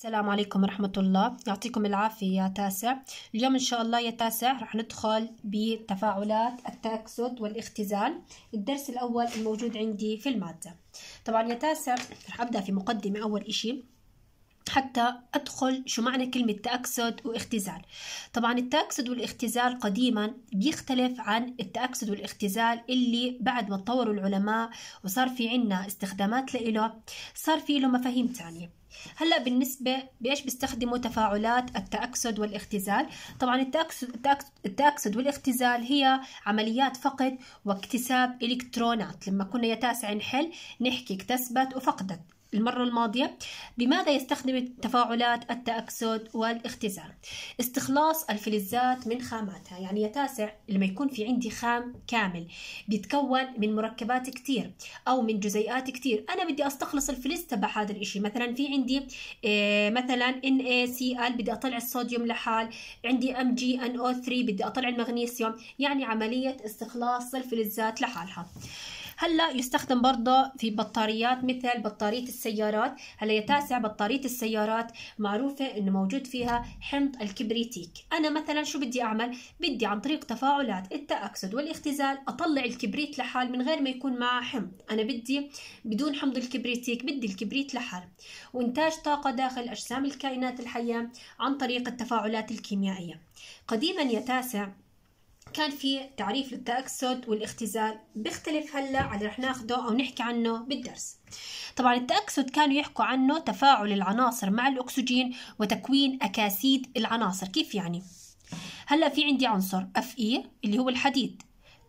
السلام عليكم ورحمة الله يعطيكم العافية يا تاسع اليوم إن شاء الله يا تاسع رح ندخل بتفاعلات التأكسد والاختزال الدرس الأول الموجود عندي في المادة طبعا يا تاسع رح أبدأ في مقدمة أول إشي حتى أدخل شو معنى كلمة تأكسد واختزال طبعا التأكسد والاختزال قديما بيختلف عن التأكسد والاختزال اللي بعد ما تطوروا العلماء وصار في عنا استخدامات لإله صار في له مفاهيم تانية هلا بالنسبة بإيش بيستخدموا تفاعلات التأكسد والاختزال؟ طبعا التأكسد, التأكسد والاختزال هي عمليات فقد واكتساب إلكترونات لما كنا يا تاسع نحل نحكي اكتسبت وفقدت المرة الماضية بماذا يستخدم التفاعلات التأكسد والاختزال استخلاص الفلزات من خاماتها يعني يا تاسع لما يكون في عندي خام كامل بيتكون من مركبات كتير أو من جزيئات كتير أنا بدي أستخلص الفلز تبع هذا الإشي مثلا في عندي آه، مثلا NaCl بدي أطلع الصوديوم لحال عندي MgNO3 بدي أطلع المغنيسيوم يعني عملية استخلاص الفلزات لحالها هلا يستخدم برضه في بطاريات مثل بطاريه السيارات هلا يا تاسع بطاريه السيارات معروفه انه موجود فيها حمض الكبريتيك انا مثلا شو بدي اعمل بدي عن طريق تفاعلات التاكسد والاختزال اطلع الكبريت لحال من غير ما يكون معه حمض انا بدي بدون حمض الكبريتيك بدي الكبريت لحال وانتاج طاقه داخل اجسام الكائنات الحيه عن طريق التفاعلات الكيميائيه قديما يا تاسع كان في تعريف للتأكسد والاختزال بيختلف هلا على رح ناخده أو نحكي عنه بالدرس طبعا التأكسد كانوا يحكوا عنه تفاعل العناصر مع الأكسجين وتكوين أكاسيد العناصر كيف يعني؟ هلا في عندي عنصر Fe اللي هو الحديد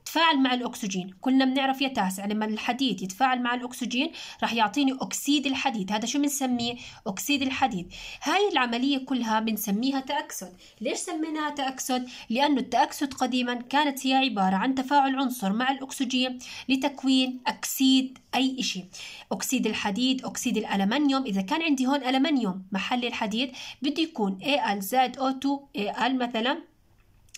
تفاعل مع الأكسجين كلنا بنعرف يا تاسع يعني لما الحديد يتفاعل مع الأكسجين رح يعطيني أكسيد الحديد هذا شو بنسميه أكسيد الحديد هاي العملية كلها بنسميها تأكسد ليش سميناها تأكسد؟ لأنه التأكسد قديما كانت هي عبارة عن تفاعل عنصر مع الأكسجين لتكوين أكسيد أي شيء أكسيد الحديد أكسيد الألمنيوم إذا كان عندي هون ألمنيوم محل الحديد بده يكون Al زائد O2 Al مثلا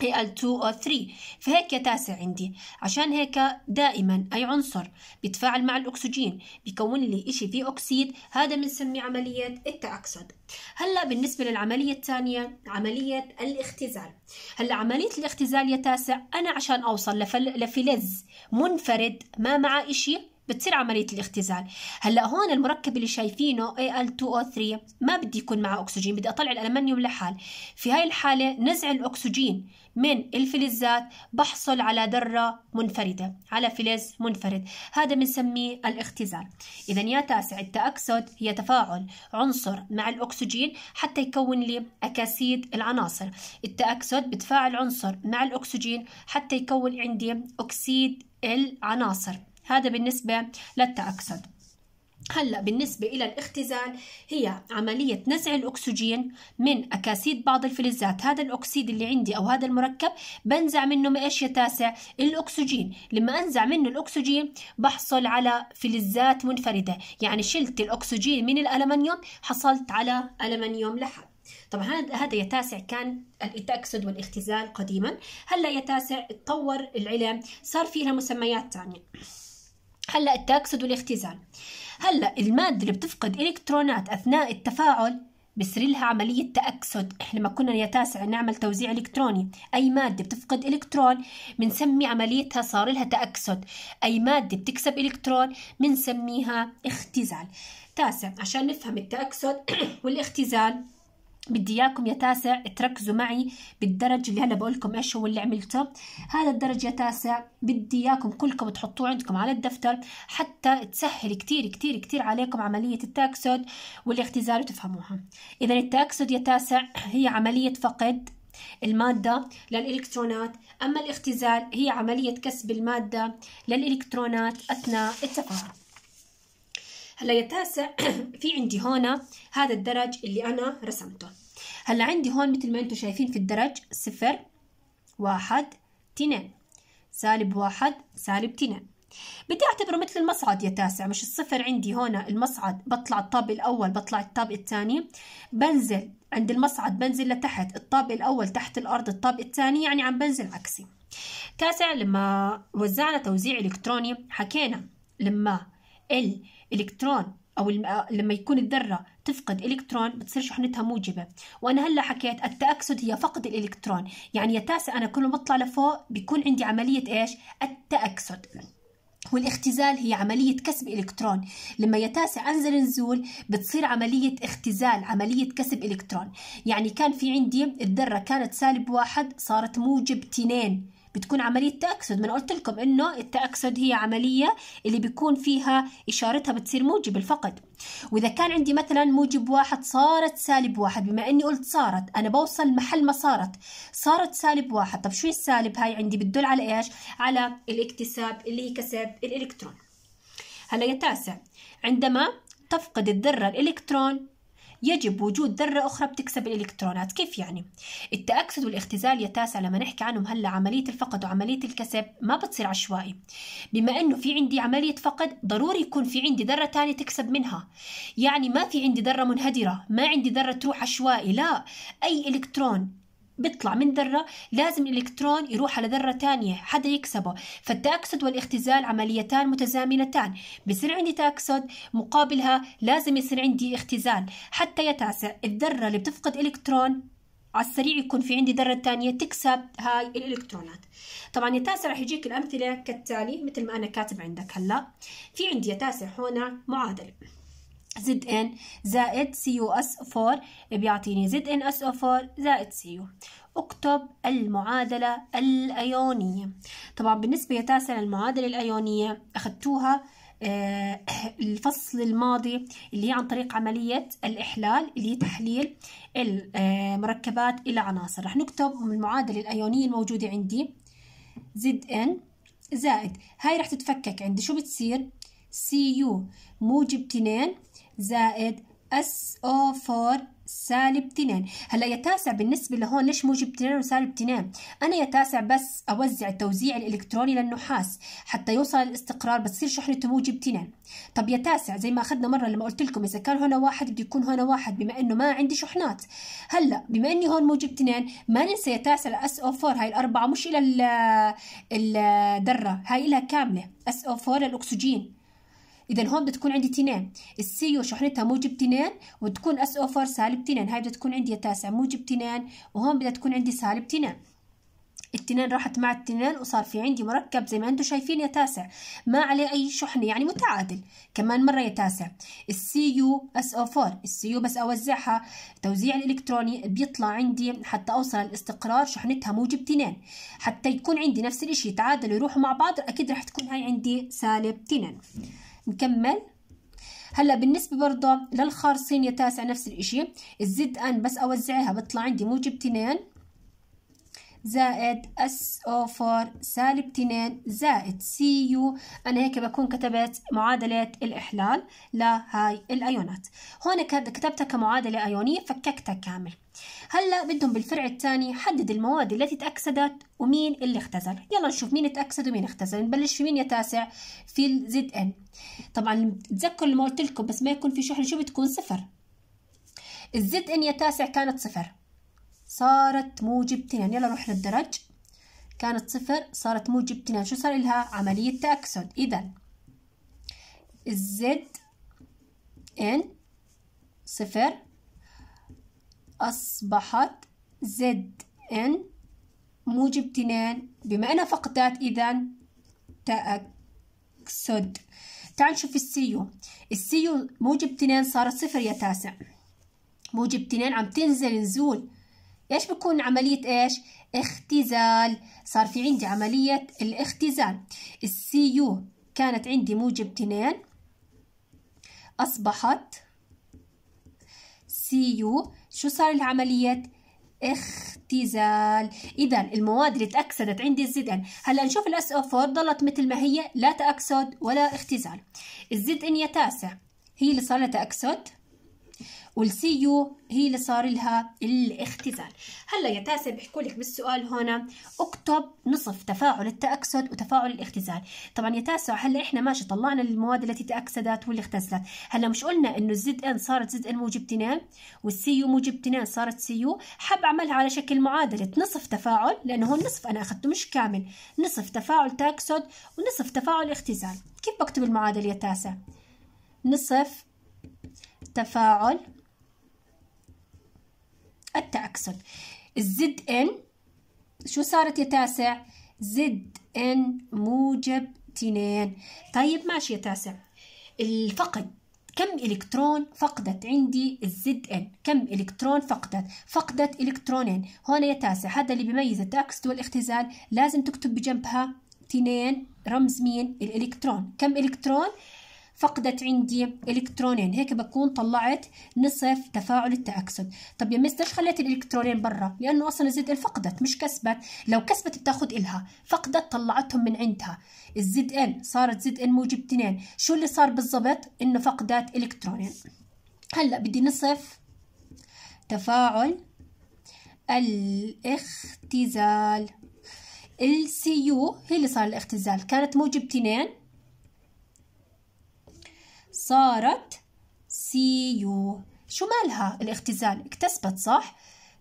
هي ال 2 او 3 فهيك تاسع عندي عشان هيك دائما اي عنصر بيتفاعل مع الاكسجين بيكون لي شيء فيه اكسيد هذا بنسميه عمليه التاكسد هلا بالنسبه للعمليه الثانيه عمليه الاختزال هلا عمليه الاختزال يا تاسع انا عشان اوصل لفل... لفلز منفرد ما معه شيء بتصير عملية الاختزال هلا هون المركب اللي شايفينه Al2O3 ما بدي يكون معه أكسجين بدي أطلع الألمنيوم لحال في هاي الحالة نزع الأكسجين من الفلزات بحصل على ذرة منفردة على فلز منفرد هذا بنسميه الاختزال إذا يا تاسع التأكسد هي تفاعل عنصر مع الأكسجين حتى يكون لي أكاسيد العناصر التأكسد بتفاعل عنصر مع الأكسجين حتى يكون عندي أكسيد العناصر هذا بالنسبة للتأكسد هلا بالنسبة إلى الاختزال هي عملية نزع الأكسجين من أكاسيد بعض الفلزات، هذا الأكسيد اللي عندي أو هذا المركب بنزع منه ما إيش يا تاسع؟ الأكسجين، لما أنزع منه الأكسجين بحصل على فلزات منفردة، يعني شلت الأكسجين من الألمنيوم حصلت على ألمنيوم لحد. طبعا هذا يا تاسع كان التأكسد والاختزال قديما، هلا يا تاسع تطور العلم صار فيها مسميات ثانية. هلا التاكسد والاختزال هلا الماده اللي بتفقد الكترونات اثناء التفاعل بصير لها عملية تأكسد إحنا ما كنا يا تاسع نعمل توزيع إلكتروني أي مادة بتفقد إلكترون بنسمي عمليتها صار لها تأكسد أي مادة بتكسب إلكترون بنسميها اختزال تاسع عشان نفهم التأكسد والاختزال بدي اياكم يا تاسع تركزوا معي بالدرج اللي هلا بقول لكم ايش هو اللي عملته هذا الدرج يا تاسع بدي اياكم كلكم تحطوه عندكم على الدفتر حتى تسهل كتير كتير كتير عليكم عمليه التاكسد والاختزال وتفهموها اذا التاكسد يا تاسع هي عمليه فقد المادة للإلكترونات أما الاختزال هي عملية كسب المادة للإلكترونات أثناء التفاعل هلا يا تاسع في عندي هون هذا الدرج اللي أنا رسمته هلا عندي هون مثل ما انتم شايفين في الدرج صفر واحد تنين سالب واحد سالب تنين بدي اعتبره مثل المصعد يا تاسع مش الصفر عندي هون المصعد بطلع الطابق الاول بطلع الطابق الثاني بنزل عند المصعد بنزل لتحت الطابق الاول تحت الارض الطابق الثاني يعني عم بنزل عكسي تاسع لما وزعنا توزيع الكتروني حكينا لما ال الكترون او لما يكون الذره تفقد الكترون بتصير شحنتها موجبه وانا هلا حكيت التاكسد هي فقد الالكترون يعني يا تاسع انا كل ما بطلع لفوق بيكون عندي عمليه ايش التاكسد والاختزال هي عملية كسب إلكترون لما يتاسع أنزل نزول بتصير عملية اختزال عملية كسب إلكترون يعني كان في عندي الذرة كانت سالب واحد صارت موجب تنين بتكون عملية تأكسد ما أنا قلت لكم إنه التأكسد هي عملية اللي بيكون فيها إشارتها بتصير موجب الفقد وإذا كان عندي مثلا موجب واحد صارت سالب واحد بما إني قلت صارت أنا بوصل محل ما صارت صارت سالب واحد طب شو السالب هاي عندي بتدل على إيش على الاكتساب اللي هي كسب الإلكترون هلا يا تاسع عندما تفقد الذرة الإلكترون يجب وجود ذرة أخرى بتكسب الإلكترونات كيف يعني؟ التأكسد والاختزال يا تاسع لما نحكي عنهم هلا عملية الفقد وعملية الكسب ما بتصير عشوائي بما أنه في عندي عملية فقد ضروري يكون في عندي ذرة تانية تكسب منها يعني ما في عندي ذرة منهدرة ما عندي ذرة تروح عشوائي لا أي إلكترون بيطلع من ذرة لازم الإلكترون يروح على ذرة تانية حدا يكسبه فالتأكسد والاختزال عمليتان متزامنتان بصير عندي تأكسد مقابلها لازم يصير عندي اختزال حتى يتعسى الذرة اللي بتفقد إلكترون على السريع يكون في عندي ذرة تانية تكسب هاي الإلكترونات طبعا يا تاسع رح يجيك الأمثلة كالتالي مثل ما أنا كاتب عندك هلأ في عندي يا تاسع هنا معادلة زد ان زائد سي اس 4 بيعطيني زد ان اس او 4 زائد سي اكتب المعادلة الأيونية طبعا بالنسبة يا تاسع للمعادلة الأيونية أخذتوها آه، الفصل الماضي اللي هي عن طريق عملية الإحلال اللي هي تحليل المركبات إلى عناصر رح نكتب المعادلة الأيونية الموجودة عندي زد ان زائد هاي رح تتفكك عندي شو بتصير سي يو موجب 2 زائد SO4 سالب 2 هلا يا تاسع بالنسبه لهون ليش موجب 2 وسالب 2 انا يا تاسع بس اوزع التوزيع الالكتروني للنحاس حتى يوصل الاستقرار بتصير شحنته موجب 2 طب يا تاسع زي ما اخذنا مره لما قلت لكم اذا كان هنا واحد بده يكون هنا واحد بما انه ما عندي شحنات هلا بما اني هون موجب 2 ما ننسى يا تاسع الاس او 4 هاي الاربعه مش الى الذره هاي لها كامله اس او 4 للاكسجين اذا هون بتكون عندي تنين السيو شحنتها موجب تنين وتكون اس او فور سالب تنين هاي بدها تكون عندي تاسع موجب تنين وهون بدها تكون عندي سالب تنين التنين راحت مع التنين وصار في عندي مركب زي ما انتم شايفين يا تاسع ما عليه اي شحنه يعني متعادل كمان مره يا تاسع السي يو اس او 4 السي يو بس اوزعها توزيع الالكتروني بيطلع عندي حتى اوصل الاستقرار شحنتها موجب تنين حتى يكون عندي نفس الشيء يتعادلوا يروحوا مع بعض اكيد راح تكون هاي عندي سالب تنين نكمل هلا بالنسبه برضه للخارصين يا تاسع نفس الاشي الزد ان بس اوزعها بطلع عندي موجب 2 زائد اس او 4 سالب 2 زائد سي يو انا هيك بكون كتبت معادله الاحلال لهاي الايونات هون كتبتها كمعادله ايونيه فككتها كامل هلا بدهم بالفرع الثاني حدد المواد التي تاكسدت ومين اللي اختزل يلا نشوف مين تأكسد ومين اختزل نبلش في مين يا تاسع في الزد ان طبعا تذكروا اللي ما قلت لكم بس ما يكون في شحن شو بتكون صفر الزد ان يا تاسع كانت صفر صارت موجب تنين يعني يلا نروح للدرج كانت صفر صارت موجب تنين شو صار لها عملية تأكسد إذا الزد إن صفر أصبحت زد إن موجب تنين بما أنها فقدت إذا تأكسد تعال نشوف السيو السيو موجب تنين صارت صفر يا تاسع موجب تنين عم تنزل نزول ايش بكون عملية ايش اختزال صار في عندي عملية الاختزال السي يو كانت عندي موجب 2 أصبحت سي يو شو صار العمليه اختزال إذا المواد اللي تأكسدت عندي الزد هلا نشوف الاس او 4 ضلت مثل ما هي لا تأكسد ولا اختزال الزد ان يا تاسع هي اللي صار لها تأكسد والسيو هي اللي صار لها الاختزال هلا يا تاسع بحكوا لك بالسؤال هنا اكتب نصف تفاعل التاكسد وتفاعل الاختزال طبعا يا تاسع هلا احنا ماشي طلعنا المواد التي تاكسدت واللي اختزلت هلا مش قلنا انه الزد ان صارت زد ان موجب 2 والسي يو موجب 2 صارت سي يو حاب اعملها على شكل معادله نصف تفاعل لانه هون نصف انا اخذته مش كامل نصف تفاعل تاكسد ونصف تفاعل اختزال كيف بكتب المعادله يا تاسع نصف تفاعل التأكسد الزد إن شو صارت يا تاسع زد إن موجب تنين طيب ماشي يا تاسع الفقد كم إلكترون فقدت عندي الزد إن كم إلكترون فقدت فقدت إلكترونين هون يا تاسع هذا اللي بيميز التأكسد والاختزال لازم تكتب بجنبها تنين رمز مين الإلكترون كم إلكترون فقدت عندي الكترونين هيك بكون طلعت نصف تفاعل التأكسد طب يا مستر ليش خليت الالكترونين برا لانه اصلا الزد ال فقدت مش كسبت لو كسبت بتاخد إلها فقدت طلعتهم من عندها الزد ال صارت زد ال موجب 2 شو اللي صار بالضبط انه فقدت الكترونين هلا بدي نصف تفاعل الاختزال السي يو هي اللي صار الاختزال كانت موجب 2 صارت سي يو شو مالها الاختزال اكتسبت صح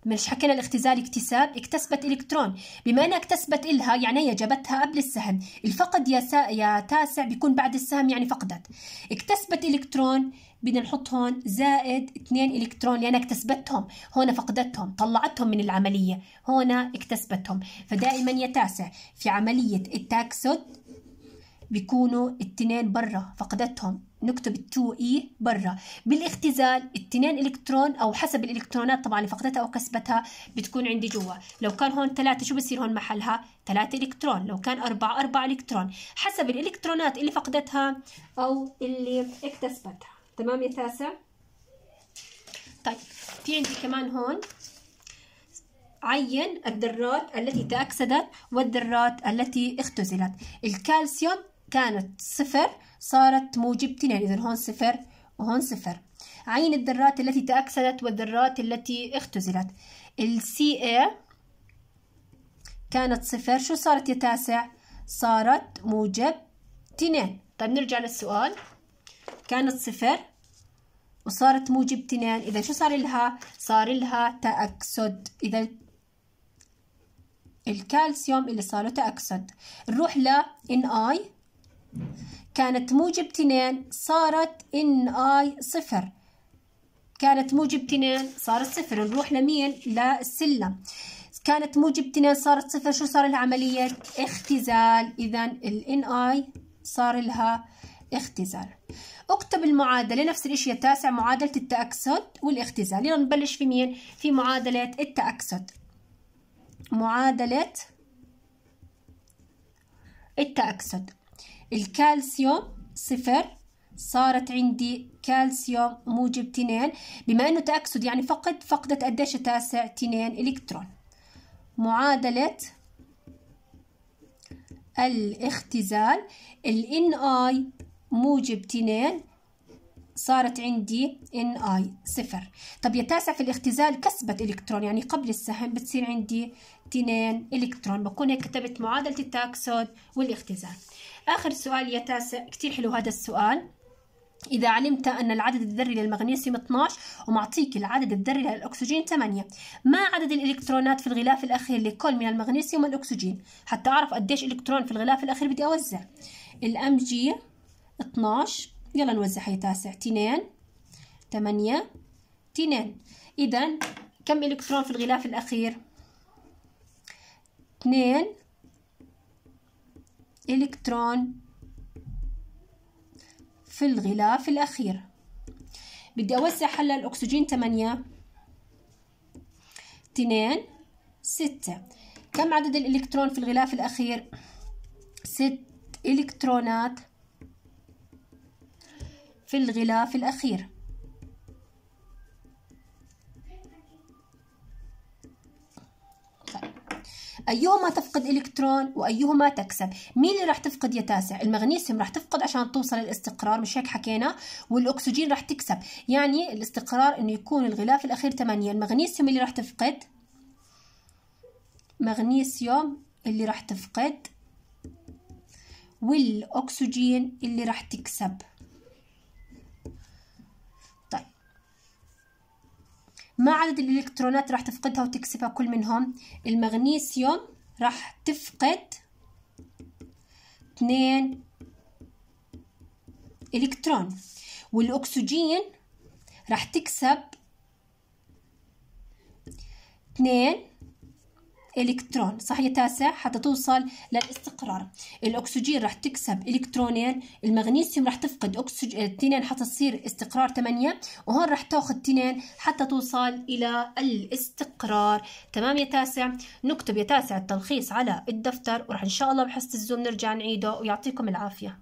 مش حكينا الاختزال اكتساب اكتسبت الكترون بما انها اكتسبت الها يعني هي جابتها قبل السهم الفقد يا, سا... يا تاسع بيكون بعد السهم يعني فقدت اكتسبت الكترون بدنا نحط هون زائد 2 الكترون لانها اكتسبتهم هون فقدتهم طلعتهم من العمليه هون اكتسبتهم فدائما يا تاسع في عمليه التاكسد بيكونوا التنين برا فقدتهم نكتب التو اي برا بالاختزال التنين الكترون او حسب الالكترونات طبعا اللي فقدتها او كسبتها بتكون عندي جوا لو كان هون ثلاثة شو بصير هون محلها ثلاثة الكترون لو كان أربعة أربعة الكترون حسب الالكترونات اللي فقدتها او اللي اكتسبتها تمام يا تاسع طيب في عندي كمان هون عين الذرات التي تأكسدت والذرات التي اختزلت الكالسيوم كانت صفر صارت موجبتين يعني إذا هون صفر وهون صفر عين الذرات التي تأكسدت والذرات التي اختزلت السي CA كانت صفر شو صارت يا تاسع صارت موجب تنين طيب نرجع للسؤال كانت صفر وصارت موجب تنين إذا شو صار لها صار لها تأكسد إذا الكالسيوم اللي صار له تأكسد نروح ل NI كانت موجب تنين صارت ان اي صفر كانت موجب تنين صارت صفر نروح لمين للسلم كانت موجب تنين صارت صفر شو صار لها عملية اختزال إذا ال اي صار لها اختزال اكتب المعادلة نفس الاشي التاسع معادلة التأكسد والاختزال يلا نبلش في مين في معادلة التأكسد معادلة التأكسد الكالسيوم صفر صارت عندي كالسيوم موجب تنين بما انه تاكسد يعني فقد فقدت قديش تاسع تنين الكترون معادله الاختزال ال اي موجب تنين صارت عندي ان اي صفر طب يتاسع في الاختزال كسبت الكترون يعني قبل السهم بتصير عندي تنين الكترون بكون هيك كتبت معادله التاكسد والاختزال آخر سؤال يا تاسع كتير حلو هذا السؤال إذا علمت أن العدد الذري للمغنيسيوم 12 ومعطيك العدد الذري للأكسجين 8 ما عدد الإلكترونات في الغلاف الأخير لكل من المغنيسيوم والأكسجين حتى أعرف قديش إلكترون في الغلاف الأخير بدي أوزع الأم جي 12 يلا نوزع هي تاسع 2 8 2 إذا كم إلكترون في الغلاف الأخير 2 إلكترون في الغلاف الأخير بدي أوسع هلا الأكسجين 8 2 6 كم عدد الإلكترون في الغلاف الأخير؟ 6 إلكترونات في الغلاف الأخير أيهما تفقد إلكترون وأيهما تكسب مين اللي راح تفقد يا تاسع المغنيسيوم راح تفقد عشان توصل الاستقرار مش هيك حكينا والأكسجين راح تكسب يعني الاستقرار إنه يكون الغلاف الأخير 8 المغنيسيوم اللي راح تفقد مغنيسيوم اللي راح تفقد والأكسجين اللي راح تكسب ما عدد الإلكترونات راح تفقدها وتكسبها كل منهم المغنيسيوم راح تفقد اثنين إلكترون والأكسجين راح تكسب اثنين إلكترون صح يا تاسع حتى توصل للاستقرار الأكسجين راح تكسب إلكترونين المغنيسيوم راح تفقد اكسجين اثنين حتى تصير استقرار ثمانية وهون راح تاخذ اثنين حتى توصل إلى الاستقرار تمام يا تاسع نكتب يا تاسع التلخيص على الدفتر وراح إن شاء الله بحصة الزوم نرجع نعيده ويعطيكم العافية